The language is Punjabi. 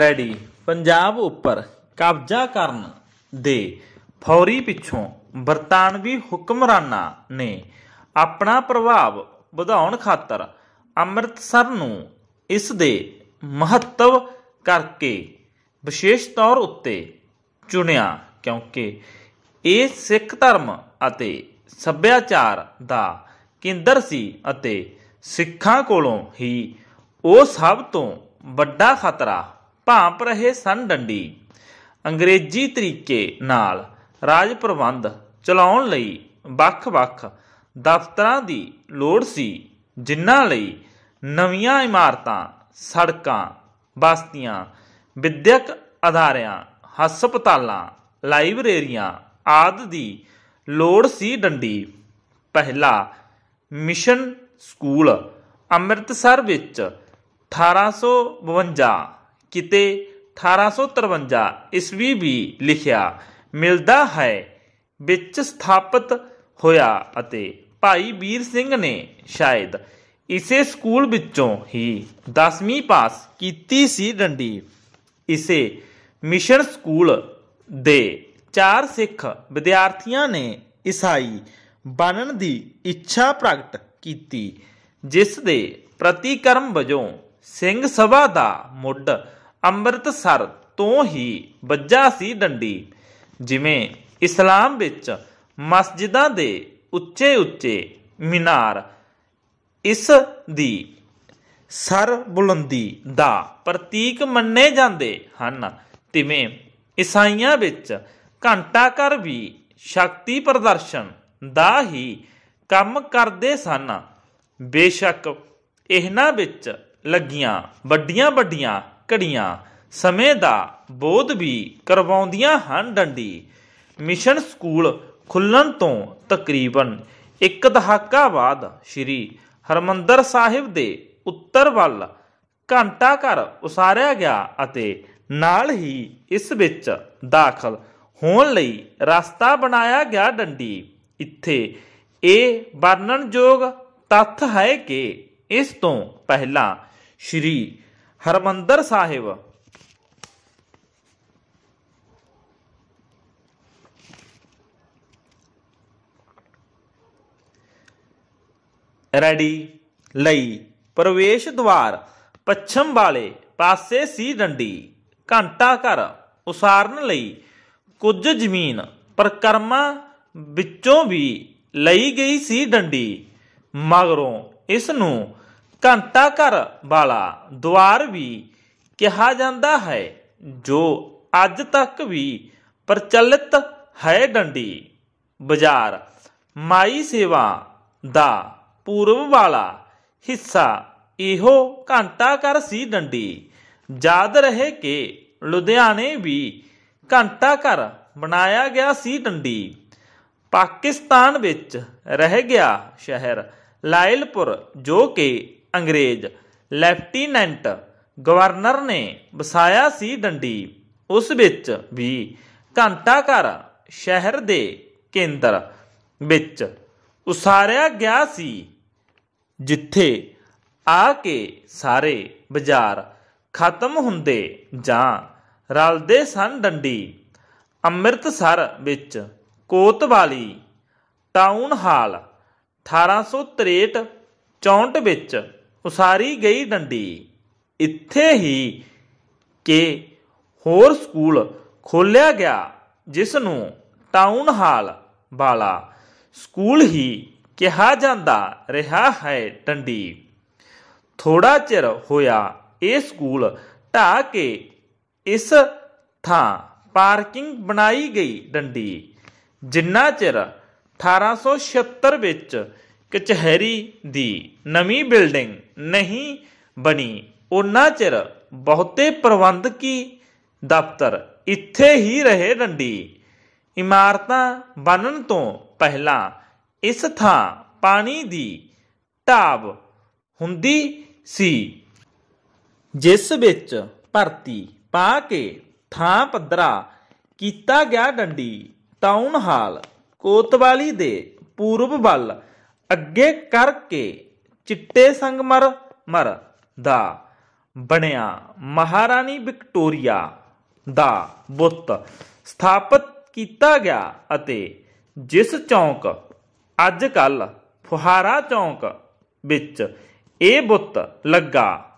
ਰੈਡੀ ਪੰਜਾਬ ਉੱਪਰ ਕਬਜ਼ਾ ਕਰਨ ਦੇ ਫੌਰੀ ਪਿੱਛੋਂ ਬਰਤਾਨਵੀ ਹੁਕਮਰਾਨਾਂ ਨੇ ਆਪਣਾ ਪ੍ਰਭਾਵ ਵਧਾਉਣ ਖਾਤਰ ਅੰਮ੍ਰਿਤਸਰ ਨੂੰ ਇਸ ਦੇ ਮਹੱਤਵ ਕਰਕੇ ਵਿਸ਼ੇਸ਼ ਤੌਰ ਉੱਤੇ ਚੁਣਿਆ ਕਿਉਂਕਿ ਇਹ ਸਿੱਖ ਧਰਮ ਅਤੇ ਸੱਭਿਆਚਾਰ ਦਾ ਕੇਂਦਰ ਸੀ ਅਤੇ ਸਿੱਖਾਂ ਕੋਲੋਂ ਹੀ ਉਹ ਸਭ ਤੋਂ ਵੱਡਾ ਖਤਰਾ ਭਾਂਪ ਰਹੇ ਸਨ ਡੰਡੀ ਅੰਗਰੇਜ਼ੀ ਤਰੀਕੇ ਨਾਲ ਰਾਜ ਪ੍ਰਬੰਧ ਚਲਾਉਣ ਲਈ ਵੱਖ-ਵੱਖ ਦਫ਼ਤਰਾਂ ਦੀ ਲੋੜ ਸੀ ਜਿਨ੍ਹਾਂ ਲਈ ਨਵੀਆਂ ਇਮਾਰਤਾਂ ਸੜਕਾਂ ਬਸਤੀਆਂ ਵਿਦਿਅਕ ਅਧਾਰਿਆਂ ਹਸਪਤਾਲਾਂ ਲਾਇਬ੍ਰੇਰੀਆਂ ਆਦਿ ਦੀ ਲੋੜ ਸੀ ਡੰਡੀ ਪਹਿਲਾ ਮਿਸ਼ਨ ਸਕੂਲ ਅੰਮ੍ਰਿਤਸਰ ਵਿੱਚ 1852 ਕਿਤੇ 1853 ਇਸਵੀ ਵੀ ਲਿਖਿਆ ਮਿਲਦਾ ਹੈ ਵਿੱਚ ਸਥਾਪਿਤ ਹੋਇਆ ਅਤੇ ਭਾਈ ਵੀਰ ਸਿੰਘ ਨੇ ਸ਼ਾਇਦ ਇਸੇ ਸਕੂਲ ਵਿੱਚੋਂ ਹੀ 10ਵੀਂ ਪਾਸ ਕੀਤੀ ਸੀ ਡੰਡੀ ਇਸੇ ਮਿਸ਼ਨ ਸਕੂਲ ਦੇ ਚਾਰ ਸਿੱਖ ਵਿਦਿਆਰਥੀਆਂ ਨੇ ਈਸਾਈ ਬਣਨ ਦੀ ਇੱਛਾ ਪ੍ਰਗਟ ਕੀਤੀ ਜਿਸ ਦੇ ਪ੍ਰਤੀਕਰਮ ਵਜੋਂ ਸਿੰਘ ਸਭਾ ਦਾ ਮੁੱਢ ਅੰਮ੍ਰਿਤਸਰ ਤੋਂ ਹੀ ਵੱਜਾ ਸੀ ਡੰਡੀ ਜਿਵੇਂ ਇਸਲਾਮ ਵਿੱਚ ਮਸਜਿਦਾਂ ਦੇ ਉੱਚੇ ਉੱਚੇ ਮਿਨਾਰ ਇਸ ਦੀ ਸਰ ਬੁਲੰਦੀ ਦਾ ਪ੍ਰਤੀਕ ਮੰਨੇ ਜਾਂਦੇ ਹਨ ਤਿਵੇਂ ਈਸਾਈਆਂ ਵਿੱਚ ਘੰਟਾ ਘਰ ਵੀ ਸ਼ਕਤੀ ਪ੍ਰਦਰਸ਼ਨ ਦਾ ਹੀ ਕੰਮ ਕਰਦੇ ਸਨ ਬੇਸ਼ੱਕ ਇਹਨਾਂ ਵਿੱਚ ਲੱਗੀਆਂ ਵੱਡੀਆਂ ਵੱਡੀਆਂ ਘੜੀਆਂ ਸਮੇਂ ਦਾ ਬੋਧ ਵੀ ਕਰਵਾਉਂਦੀਆਂ ਹਨ ਡੰਡੀ ਮਿਸ਼ਨ ਸਕੂਲ ਖੁੱਲਣ ਤੋਂ ਤਕਰੀਬਨ ਇੱਕ ਦਹਾਕਾ ਬਾਅਦ ਸ੍ਰੀ ਹਰਮੰਦਰ ਸਾਹਿਬ ਦੇ ਉੱਤਰ ਵੱਲ ਘੰਟਾ ਘਰ ਉਸਾਰਿਆ ਗਿਆ ਅਤੇ ਨਾਲ ਹੀ ਇਸ ਵਿੱਚ ਦਾਖਲ ਹੋਣ ਲਈ ਰਸਤਾ ਬਣਾਇਆ ਗਿਆ ਡੰਡੀ ਇੱਥੇ ਇਹ ਵਰਣਨਯੋਗ ਤੱਥ ਹੈ ਕਿ ਇਸ ਤੋਂ ਪਹਿਲਾਂ ਸ਼੍ਰੀ ਹਰਮੰਦਰ ਸਾਹਿਬ ਰੈਡੀ ਲਈ ਪ੍ਰਵੇਸ਼ ਦੁਆਰ ਪੱਛਮ ਵਾਲੇ ਪਾਸੇ ਸੀ ਡੰਡੀ ਘੰਟਾ ਘਰ ਉਸਾਰਨ ਲਈ ਕੁਝ ਜ਼ਮੀਨ ਪ੍ਰਕਰਮਾ ਵਿੱਚੋਂ ਵੀ ਲਈ ਗਈ ਸੀ ਡੰਡੀ ਮਗਰੋਂ ਇਸ ਨੂੰ ਘੰਟਾ ਘਰ ਵਾਲਾ ਦੁਆਰ ਵੀ ਕਿਹਾ ਜਾਂਦਾ ਹੈ ਜੋ ਅੱਜ ਤੱਕ ਵੀ ਪ੍ਰਚਲਿਤ ਹੈ ਡੰਡੀ ਬਾਜ਼ਾਰ ਮਾਈ ਸੇਵਾ ਦਾ ਪੂਰਬ ਵਾਲਾ ਹਿੱਸਾ ਇਹੋ ਘੰਟਾ ਘਰ ਸੀ ਡੰਡੀ ਯਾਦ ਰਹੇ ਕਿ ਲੁਧਿਆਣੇ ਵੀ ਘੰਟਾ ਘਰ ਬਣਾਇਆ ਗਿਆ ਸੀ ਡੰਡੀ ਪਾਕਿਸਤਾਨ ਵਿੱਚ ਰਹਿ ਗਿਆ ਸ਼ਹਿਰ ਲਾਇਲਪੁਰ ਜੋ ਕਿ ਅੰਗਰੇਜ਼ ਲੈਫਟੀਨੈਂਟ ਗਵਰਨਰ ਨੇ ਵਸਾਇਆ ਸੀ ਡੰਡੀ ਉਸ ਵਿੱਚ ਵੀ ਘੰਟਾ ਘਰ ਸ਼ਹਿਰ ਦੇ ਕੇਂਦਰ ਵਿੱਚ ਉਸਾਰਿਆ ਗਿਆ ਸੀ ਜਿੱਥੇ ਆ ਕੇ ਸਾਰੇ ਬਾਜ਼ਾਰ ਖਤਮ ਹੁੰਦੇ ਜਾਂ ਰਲਦੇ ਸਨ ਡੰਡੀ ਅੰਮ੍ਰਿਤਸਰ ਵਿੱਚ ਕੋਤਵਾਲੀ ਟਾਊਨ ਹਾਲ 1863 64 ਵਿੱਚ ਉਸਾਰੀ ਗਈ ਡੰਡੀ ਇੱਥੇ ਹੀ ਕਿ ਹੋਰ ਸਕੂਲ ਖੋਲਿਆ ਗਿਆ ਜਿਸ ਨੂੰ ਟਾਊਨ ਹਾਲ ਵਾਲਾ ਸਕੂਲ ਹੀ ਕਿਹਾ ਜਾਂਦਾ ਰਿਹਾ ਹੈ ਡੰਡੀ ਥੋੜਾ ਚਿਰ ਹੋਇਆ ਇਹ ਸਕੂਲ ਢਾ ਕੇ ਇਸ ਥਾਂ ਪਾਰਕਿੰਗ ਬਣਾਈ ਗਈ ਡੰਡੀ ਜਿੰਨਾ ਚਿਰ 1876 ਵਿੱਚ ਕਚਹਿਰੀ ਦੀ ਨਵੀਂ ਬਿਲਡਿੰਗ ਨਹੀਂ ਬਣੀ ਉਹਨਾਂ ਚਿਰ ਬਹੁਤੇ ਪ੍ਰਬੰਧਕੀ ਦਫ਼ਤਰ ਇੱਥੇ ਹੀ ਰਹੇ ਡੰਡੀ ਇਮਾਰਤਾਂ ਬਣਨ ਤੋਂ ਪਹਿਲਾਂ ਇਸ ਥਾਂ ਪਾਣੀ ਦੀ ਟਾਬ ਹੁੰਦੀ ਸੀ ਜਿਸ ਵਿੱਚ ਭਰਤੀ ਪਾ ਕੇ ਥਾਂ ਪੱਧਰਾ ਕੀਤਾ ਗਿਆ ਡੰਡੀ ਟਾਊਨ ਹਾਲ ਕੋਤਵਾਲੀ ਦੇ ਪੂਰਬ ਵੱਲ ਅੱਗੇ ਕਰਕੇ ਚਿੱਟੇ ਸੰਗਮਰ ਮਰ ਦਾ ਬਣਿਆ ਮਹਾਰਾਣੀ ਵਿਕਟੋਰੀਆ ਦਾ ਬੁੱਤ ਸਥਾਪਿਤ ਕੀਤਾ ਗਿਆ ਅਤੇ ਜਿਸ ਚੌਂਕ ਅੱਜ ਕੱਲ ਫੁਹਾਰਾ ਚੌਂਕ ਵਿੱਚ ਇਹ ਬੁੱਤ ਲੱਗਾ